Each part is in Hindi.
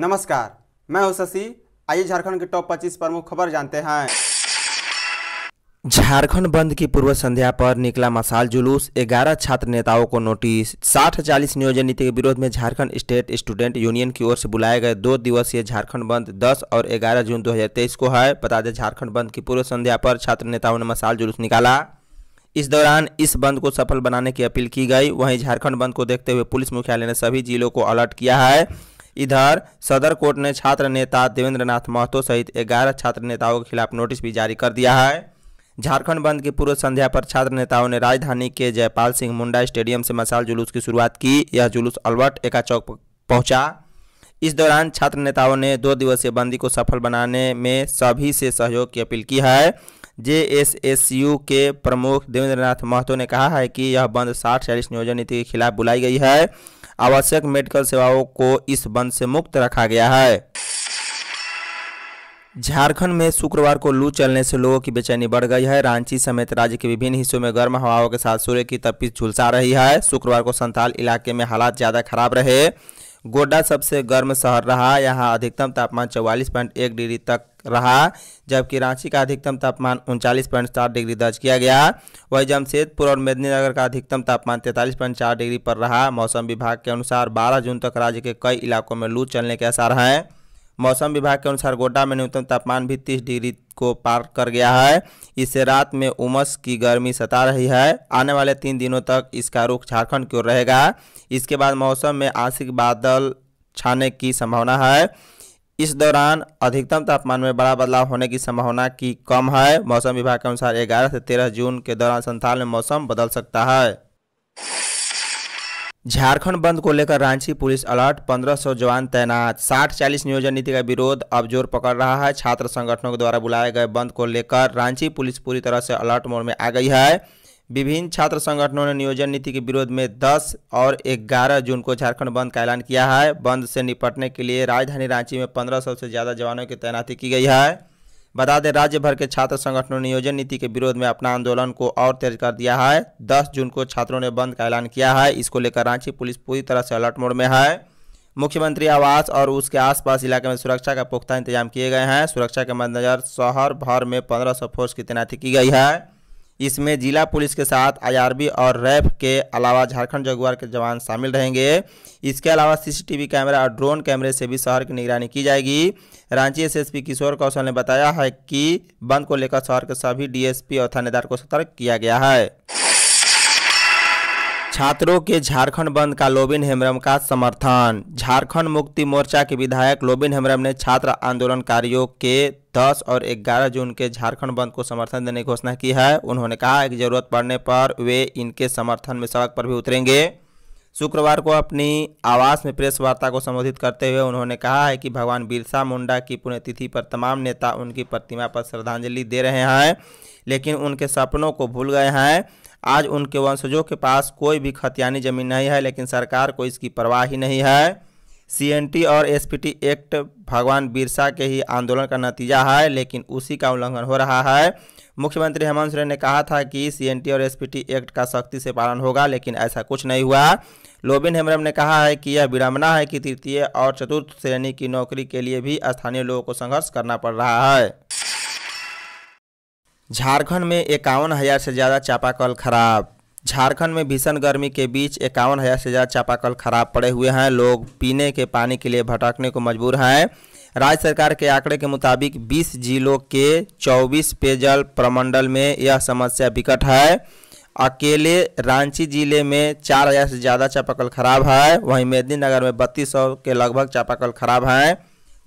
नमस्कार मैं हूं शशि आइए झारखंड के टॉप 25 प्रमुख खबर जानते हैं झारखंड बंद की पूर्व संध्या पर निकला मसाल जुलूस 11 छात्र नेताओं को नोटिस साठ चालीस नियोजन नीति के विरोध में झारखंड स्टेट स्टूडेंट यूनियन की ओर से बुलाए गए दो दिवसीय झारखंड बंद 10 और 11 जून 2023 को है बता दें झारखंड बंद की पूर्व संध्या पर छात्र नेताओं ने मसाल जुलूस निकाला इस दौरान इस बंद को सफल बनाने की अपील की गई वहीं झारखंड बंद को देखते हुए पुलिस मुख्यालय ने सभी जिलों को अलर्ट किया है इधर सदर कोर्ट ने छात्र नेता देवेंद्र नाथ महतो सहित ग्यारह छात्र नेताओं के खिलाफ नोटिस भी जारी कर दिया है झारखंड बंद की पूर्व संध्या पर छात्र नेताओं ने राजधानी के जयपाल सिंह मुंडा स्टेडियम से मसाल जुलूस की शुरुआत की यह जुलूस अलवर्ट एका चौक पहुंचा इस दौरान छात्र नेताओं ने दो दिवसीय बंदी को सफल बनाने में सभी से सहयोग की अपील की है यू के प्रमुख देवेंद्र नाथ महतो ने कहा है कि यह बंद साठ चालीस नियोजन नीति के खिलाफ बुलाई गई है आवश्यक मेडिकल सेवाओं को इस बंद से मुक्त रखा गया है झारखंड में शुक्रवार को लू चलने से लोगों की बेचैनी बढ़ गई है रांची समेत राज्य के विभिन्न हिस्सों में गर्म हवाओं के साथ सूर्य की तपिश झुलसा रही है शुक्रवार को संताल इलाके में हालात ज़्यादा खराब रहे गोड्डा सबसे गर्म शहर रहा यहाँ अधिकतम तापमान चौवालीस पॉइंट एक डिग्री तक रहा जबकि रांची का अधिकतम तापमान उनचालीस डिग्री दर्ज किया गया वहीं जमशेदपुर और मेदिनीनगर का अधिकतम तापमान तैंतालीस डिग्री पर रहा मौसम विभाग के अनुसार बारह जून तक राज्य के कई इलाकों में लू चलने के आसार हैं मौसम विभाग के अनुसार गोड्डा में न्यूनतम तापमान भी तीस डिग्री को पार कर गया है इससे रात में उमस की गर्मी सता रही है आने वाले तीन दिनों तक इसका रुख झारखंड की ओर रहेगा इसके बाद मौसम में आंशिक बादल छाने की संभावना है इस दौरान अधिकतम तापमान में बड़ा बदलाव होने की संभावना की कम है मौसम विभाग के अनुसार 11 से 13 जून के दौरान संथाल में मौसम बदल सकता है झारखंड बंद को लेकर रांची पुलिस अलर्ट 1500 जवान तैनात साठ चालीस नियोजन नीति का विरोध अब जोर पकड़ रहा है छात्र संगठनों के द्वारा बुलाए गए बंद को लेकर रांची पुलिस पूरी तरह से अलर्ट मोड में आ गई है विभिन्न छात्र संगठनों ने नियोजन नीति के विरोध में 10 और 11 जून को झारखंड बंद का ऐलान किया है बंद से निपटने के लिए राजधानी रांची में 1500 से ज़्यादा जवानों की तैनाती की गई है बता दें राज्य भर के छात्र संगठनों ने नियोजन नीति के विरोध में अपना आंदोलन को और तेज कर दिया है दस जून को छात्रों ने बंद का ऐलान किया है इसको लेकर रांची पुलिस पूरी तरह से अलर्ट मोड में है मुख्यमंत्री आवास और उसके आसपास इलाके में सुरक्षा का पुख्ता इंतजाम किए गए हैं सुरक्षा के मद्देनजर शहर भर में पंद्रह फोर्स की तैनाती की गई है इसमें जिला पुलिस के साथ आईआरबी और रैफ के अलावा झारखंड जगुआर के जवान शामिल रहेंगे इसके अलावा सीसीटीवी कैमरा और ड्रोन कैमरे से भी शहर की निगरानी की जाएगी रांची एसएसपी किशोर कौशल ने बताया है कि बंद को लेकर शहर के सभी डीएसपी और थानेदार को सतर्क किया गया है छात्रों के झारखंड बंद का लोबिन हेम्ब्रम का समर्थन झारखंड मुक्ति मोर्चा के विधायक लोबिन हेम्ब्रम ने छात्र आंदोलनकारियों के 10 और 11 जून के झारखंड बंद को समर्थन देने की घोषणा की है उन्होंने कहा कि जरूरत पड़ने पर वे इनके समर्थन में सड़क पर भी उतरेंगे शुक्रवार को अपनी आवास में प्रेस वार्ता को संबोधित करते हुए उन्होंने कहा है कि भगवान बिरसा मुंडा की पुण्यतिथि पर तमाम नेता उनकी प्रतिमा पर श्रद्धांजलि दे रहे हैं लेकिन उनके सपनों को भूल गए हैं आज उनके वंशजों के पास कोई भी खतियानी जमीन नहीं है लेकिन सरकार को इसकी परवाह ही नहीं है सीएनटी और एसपीटी एक्ट भगवान बिरसा के ही आंदोलन का नतीजा है लेकिन उसी का उल्लंघन हो रहा है मुख्यमंत्री हेमंत सोरेन ने कहा था कि सीएनटी और एसपीटी एक्ट का सख्ती से पालन होगा लेकिन ऐसा कुछ नहीं हुआ लोबिन हेमरम ने कहा है कि यह विडम्बना है कि तृतीय और चतुर्थ श्रेणी की नौकरी के लिए भी स्थानीय लोगों को संघर्ष करना पड़ रहा है झारखंड में इक्यावन हज़ार से ज़्यादा चापाकल खराब झारखंड में भीषण गर्मी के बीच इक्यावन हज़ार से ज़्यादा चापाकल खराब पड़े हुए हैं लोग पीने के पानी के लिए भटकने को मजबूर हैं राज्य सरकार के आंकड़े के मुताबिक 20 जिलों के 24 पेयजल प्रमंडल में यह समस्या विकट है अकेले रांची जिले में चार हज़ार से ज़्यादा चापाकल खराब है वहीं मेदिनीनगर में बत्तीस सौ के लगभग चापाकल खराब हैं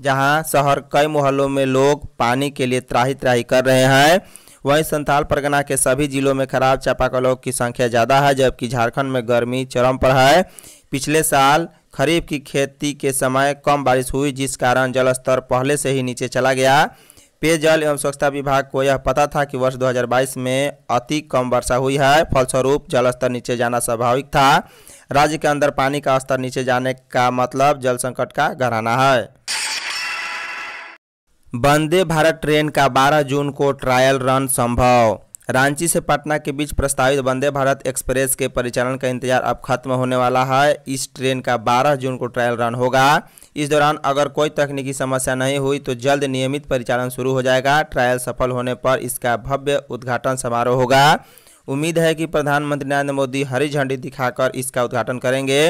जहां शहर कई मोहल्लों में लोग पानी के लिए त्राही त्राही कर रहे हैं वहीं संथाल परगना के सभी जिलों में खराब चापाकलों की संख्या ज़्यादा है जबकि झारखंड में गर्मी चरम पर है पिछले साल खरीफ की खेती के समय कम बारिश हुई जिस कारण जलस्तर पहले से ही नीचे चला गया पेयजल एवं स्वच्छता विभाग को यह पता था कि वर्ष 2022 में अति कम वर्षा हुई है फलस्वरूप जलस्तर नीचे जाना स्वाभाविक था राज्य के अंदर पानी का स्तर नीचे जाने का मतलब जल संकट का घराना है वंदे भारत ट्रेन का 12 जून को ट्रायल रन संभव रांची से पटना के बीच प्रस्तावित वंदे भारत एक्सप्रेस के परिचालन का इंतजार अब खत्म होने वाला है इस ट्रेन का 12 जून को ट्रायल रन होगा इस दौरान अगर कोई तकनीकी समस्या नहीं हुई तो जल्द नियमित परिचालन शुरू हो जाएगा ट्रायल सफल होने पर इसका भव्य उद्घाटन समारोह होगा उम्मीद है कि प्रधानमंत्री नरेंद्र मोदी हरी झंडी दिखाकर इसका उद्घाटन करेंगे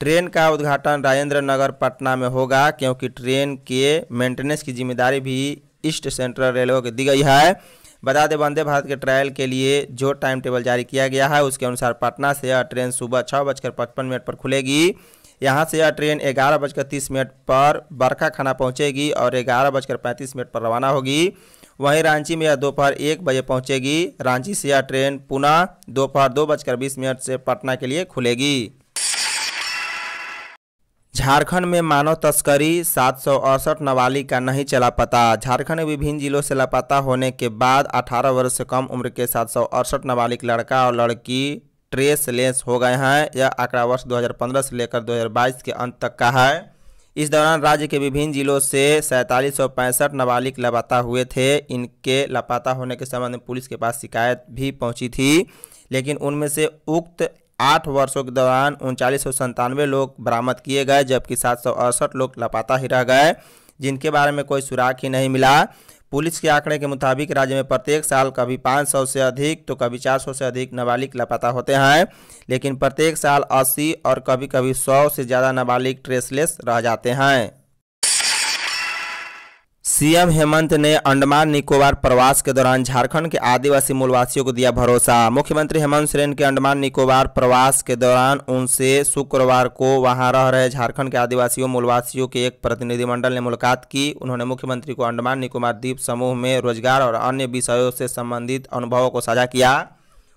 ट्रेन का उद्घाटन राजेंद्र नगर पटना में होगा क्योंकि ट्रेन के मेंटेनेंस की जिम्मेदारी भी ईस्ट सेंट्रल रेलवे को दी गई है बता दें वंदे भारत के ट्रायल के लिए जो टाइम टेबल जारी किया गया है उसके अनुसार पटना से यह ट्रेन सुबह छः बजकर पचपन मिनट पर खुलेगी यहाँ से यह ट्रेन ग्यारह बजकर तीस मिनट पर बरखा खाना पहुँचेगी और ग्यारह बजकर पैंतीस मिनट पर रवाना होगी वहीं रांची में यह दोपहर एक बजे पहुँचेगी रांची से यह ट्रेन पुनः दोपहर दो बजकर बीस मिनट से पटना के लिए खुलेगी झारखंड में मानव तस्करी सात सौ अड़सठ नाबालिग का नहीं चला पता झारखंड में विभिन्न जिलों से लापता होने के बाद 18 वर्ष से कम उम्र के सात सौ अड़सठ नाबालिग लड़का और लड़की ट्रेस लेस हो गए हैं यह आंकड़ा वर्ष 2015 से लेकर 2022 के अंत तक का है इस दौरान राज्य के विभिन्न जिलों से सैंतालीस सौ पैंसठ नाबालिग लापता हुए थे इनके लापता होने के संबंध में पुलिस के पास शिकायत भी पहुंची थी लेकिन उनमें से उक्त आठ वर्षों के दौरान उनचालीस लोग बरामद किए गए जबकि सात लोग लापता ही रह गए जिनके बारे में कोई सुराग ही नहीं मिला पुलिस के आंकड़े के मुताबिक राज्य में प्रत्येक साल कभी 500 से अधिक तो कभी 400 से अधिक नाबालिग लापता होते हैं लेकिन प्रत्येक साल 80 और कभी कभी 100 से ज़्यादा नाबालिग ट्रेसलेस रह जाते हैं सीएम हेमंत ने अंडमान निकोबार प्रवास के दौरान झारखंड के आदिवासी मूलवासियों को दिया भरोसा मुख्यमंत्री हेमंत सोरेन के अंडमान निकोबार प्रवास के दौरान उनसे शुक्रवार को वहां रह रहे झारखंड के आदिवासियों मूलवासियों के एक प्रतिनिधिमंडल ने मुलाकात की उन्होंने मुख्यमंत्री को अंडमान निकोबार द्वीप समूह में रोजगार और अन्य विषयों से संबंधित अनुभवों को साझा किया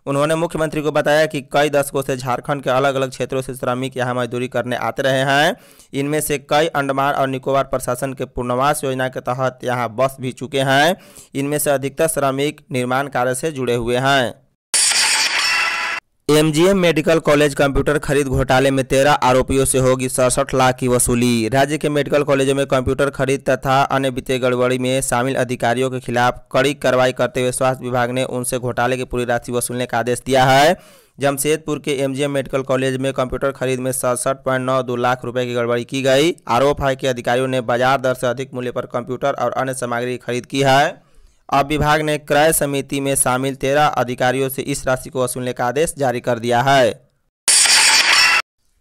उन्होंने मुख्यमंत्री को बताया कि कई दशकों से झारखंड के अलग अलग क्षेत्रों से श्रमिक यहाँ मजदूरी करने आते रहे हैं इनमें से कई अंडमान और निकोबार प्रशासन के पुनर्वास योजना के तहत यहाँ बस भी चुके हैं इनमें से अधिकतर श्रमिक निर्माण कार्य से जुड़े हुए हैं एमजीएम मेडिकल कॉलेज कंप्यूटर खरीद घोटाले में तेरह आरोपियों से होगी सड़सठ लाख की वसूली राज्य के मेडिकल कॉलेजों में कंप्यूटर खरीद तथा अन्य वित्तीय गड़बड़ी में शामिल अधिकारियों के खिलाफ कड़ी कार्रवाई करते हुए स्वास्थ्य विभाग ने उनसे घोटाले की पूरी राशि वसूलने का आदेश दिया है जमशेदपुर के एमजीएम मेडिकल कॉलेज में कंप्यूटर खरीद में सड़सठ पॉइंट नौ दो लाख रुपए की गड़बड़ी की गई आरोप है कि अधिकारियों ने बाजार दर से अधिक मूल्य पर कंप्यूटर और अन्य सामग्री खरीद की है अब विभाग ने क्रय समिति में शामिल तेरह अधिकारियों से इस राशि को वसूलने का आदेश जारी कर दिया है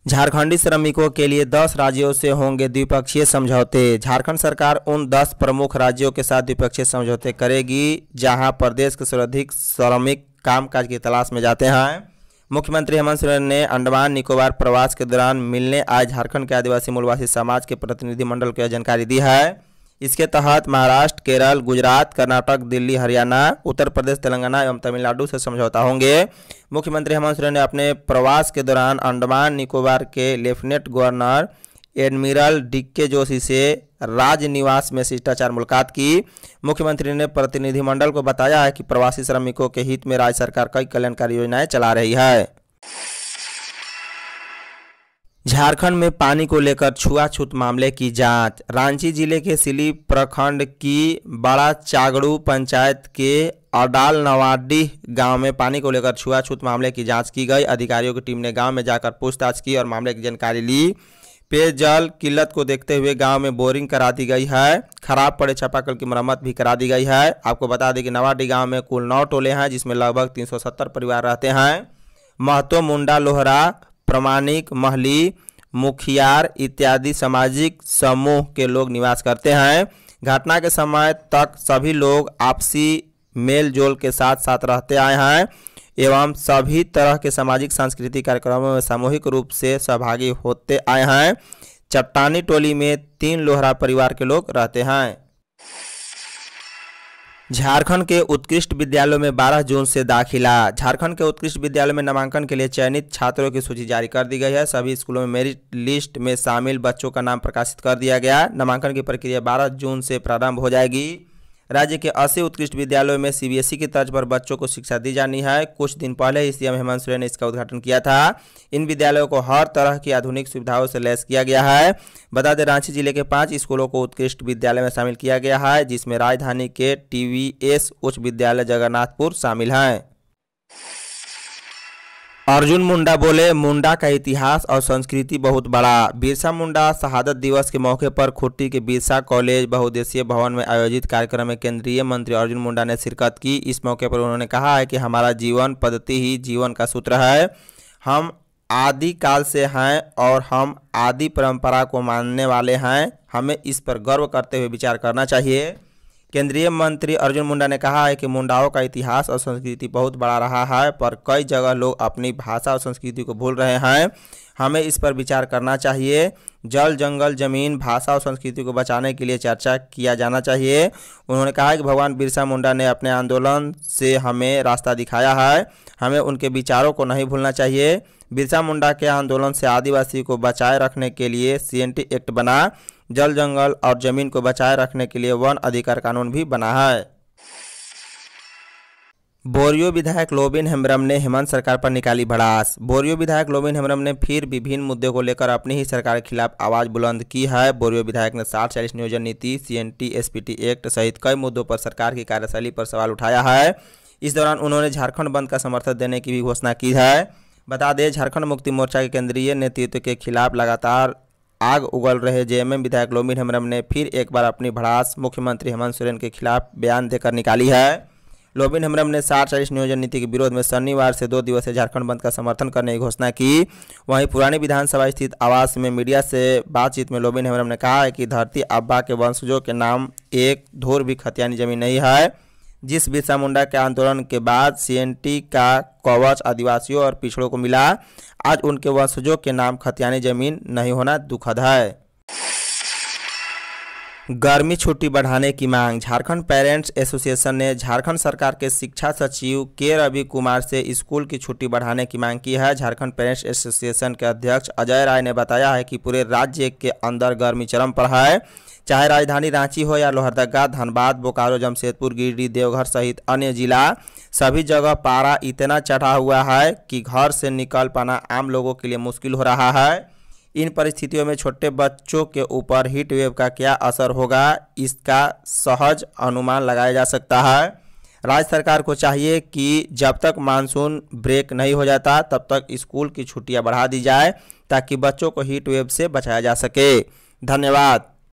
झारखंडी श्रमिकों के लिए 10 राज्यों से होंगे द्विपक्षीय समझौते झारखंड सरकार उन 10 प्रमुख राज्यों के साथ द्विपक्षीय समझौते करेगी जहां प्रदेश के सर्वाधिक श्रमिक कामकाज की तलाश में जाते हैं मुख्यमंत्री हेमंत सोरेन ने अंडमान निकोबार प्रवास के दौरान मिलने आए झारखंड के आदिवासी मूलवासी समाज के प्रतिनिधिमंडल को यह जानकारी दी है इसके तहत महाराष्ट्र केरल गुजरात कर्नाटक दिल्ली हरियाणा उत्तर प्रदेश तेलंगाना एवं तमिलनाडु से समझौता होंगे मुख्यमंत्री हेमंत सोरेन ने अपने प्रवास के दौरान अंडमान निकोबार के lieutenant governor admiral D K Joshi से राजनिवास में शिष्टाचार मुलाकात की मुख्यमंत्री ने प्रतिनिधिमंडल को बताया है कि प्रवासी श्रमिकों के हित में राज्य सरकार कई कल्याणकारी योजनाएं चला रही है झारखंड में पानी को लेकर छुआछूत मामले की जांच रांची जिले के सिली प्रखंड की बड़ा चागड़ू पंचायत के अडाल नवाडी गांव में पानी को लेकर छुआछूत मामले की जांच की गई अधिकारियों की टीम ने गांव में जाकर पूछताछ की और मामले की जानकारी ली पेयजल किल्लत को देखते हुए गांव में बोरिंग करा दी गई है खराब पड़े छपाकल की मरम्मत भी करा दी गई है आपको बता दें कि नवाडी गांव में कुल नौ टोले हैं जिसमें लगभग 370 परिवार रहते हैं महतो मुंडा लोहरा प्रमाणिक महली मुखियार इत्यादि सामाजिक समूह के लोग निवास करते हैं घटना के समय तक सभी लोग आपसी मेल जोल के साथ साथ रहते आए हैं एवं सभी तरह के सामाजिक सांस्कृतिक कार्यक्रमों में सामूहिक रूप से सहभागी होते आए हैं चट्टानी टोली में तीन लोहरा परिवार के लोग रहते हैं झारखंड के उत्कृष्ट विद्यालयों में 12 जून से दाखिला झारखंड के उत्कृष्ट विद्यालय में नामांकन के लिए चयनित छात्रों की सूची जारी कर दी गई है सभी स्कूलों में मेरिट लिस्ट में शामिल बच्चों का नाम प्रकाशित कर दिया गया नामांकन की प्रक्रिया 12 जून से प्रारंभ हो जाएगी राज्य के अस्सी उत्कृष्ट विद्यालयों में सीबीएसई की तर्ज पर बच्चों को शिक्षा दी जानी है कुछ दिन पहले ही सीएम हेमंत सोरेन ने इसका उद्घाटन किया था इन विद्यालयों को हर तरह की आधुनिक सुविधाओं से लैस किया गया है बता दें रांची जिले के पाँच स्कूलों को उत्कृष्ट विद्यालय में शामिल किया गया है जिसमें राजधानी के टी उच्च विद्यालय जगन्नाथपुर शामिल हैं अर्जुन मुंडा बोले मुंडा का इतिहास और संस्कृति बहुत बड़ा बिरसा मुंडा शहादत दिवस के मौके पर खुट्टी के बिरसा कॉलेज बहुउद्देशीय भवन में आयोजित कार्यक्रम में केंद्रीय मंत्री अर्जुन मुंडा ने शिरकत की इस मौके पर उन्होंने कहा है कि हमारा जीवन पद्धति ही जीवन का सूत्र है हम आदिकाल से हैं और हम आदि परंपरा को मानने वाले हैं हमें इस पर गर्व करते हुए विचार करना चाहिए केंद्रीय मंत्री अर्जुन मुंडा ने कहा है कि मुंडाओं का इतिहास और संस्कृति बहुत बड़ा रहा है पर कई जगह लोग अपनी भाषा और संस्कृति को भूल रहे हैं हमें इस पर विचार करना चाहिए जल जंगल जमीन भाषा और संस्कृति को बचाने के लिए चर्चा किया जाना चाहिए उन्होंने कहा कि भगवान बिरसा मुंडा ने अपने आंदोलन से हमें रास्ता दिखाया है हमें उनके विचारों को नहीं भूलना चाहिए बिरसा मुंडा के आंदोलन से आदिवासी को बचाए रखने के लिए सी एक्ट बना जल जंगल और जमीन को बचाए रखने के लिए वन अधिकार कानून भी बना है बोरियो विधायक लोबिन हेम्ब्रम ने हेमंत सरकार पर निकाली भड़ास बोरियो विधायक लोबिन हेम्ब्रम ने फिर विभिन्न मुद्दों को लेकर अपनी ही सरकार के खिलाफ आवाज बुलंद की है बोरियो विधायक ने साठ चालीस नियोजन नीति सीएनटी एसपीटी एक्ट सहित कई मुद्दों पर सरकार की कार्यशैली पर सवाल उठाया है इस दौरान उन्होंने झारखंड बंद का समर्थन देने की भी घोषणा की है बता दें झारखंड मुक्ति मोर्चा के केंद्रीय नेतृत्व के खिलाफ लगातार आग उगल रहे जेएमएम विधायक लोमिन हेमरम ने फिर एक बार अपनी भड़ास मुख्यमंत्री हेमंत सोरेन के खिलाफ बयान देकर निकाली है लोबिन हेमरम ने साठ चालीस नियोजन नीति के विरोध में शनिवार से दो दिवसीय झारखंड बंद का समर्थन करने की घोषणा की वहीं पुरानी विधानसभा स्थित आवास में मीडिया से बातचीत में लोबिन हेमरम ने कहा है कि धरती अब्बा के वंशजों के नाम एक धूर भी खतियानी जमीन नहीं है जिस बिरसा मुंडा के आंदोलन के बाद सीएनटी का कवच आदिवासियों और पिछड़ों को मिला आज उनके वंशजों के नाम खतियानी जमीन नहीं होना दुखद है गर्मी छुट्टी बढ़ाने की मांग झारखंड पेरेंट्स एसोसिएशन ने झारखंड सरकार के शिक्षा सचिव के रवि कुमार से स्कूल की छुट्टी बढ़ाने की मांग की है झारखंड पेरेंट्स एसोसिएशन के अध्यक्ष अजय राय ने बताया है कि पूरे राज्य के अंदर गर्मी चरम पर है चाहे राजधानी रांची हो या लोहरदगा धनबाद बोकारो जमशेदपुर गिरडी देवघर सहित अन्य जिला सभी जगह पारा इतना चढ़ा हुआ है कि घर से निकल पाना आम लोगों के लिए मुश्किल हो रहा है इन परिस्थितियों में छोटे बच्चों के ऊपर हीट वेव का क्या असर होगा इसका सहज अनुमान लगाया जा सकता है राज्य सरकार को चाहिए कि जब तक मानसून ब्रेक नहीं हो जाता तब तक स्कूल की छुट्टियां बढ़ा दी जाए ताकि बच्चों को हीट वेव से बचाया जा सके धन्यवाद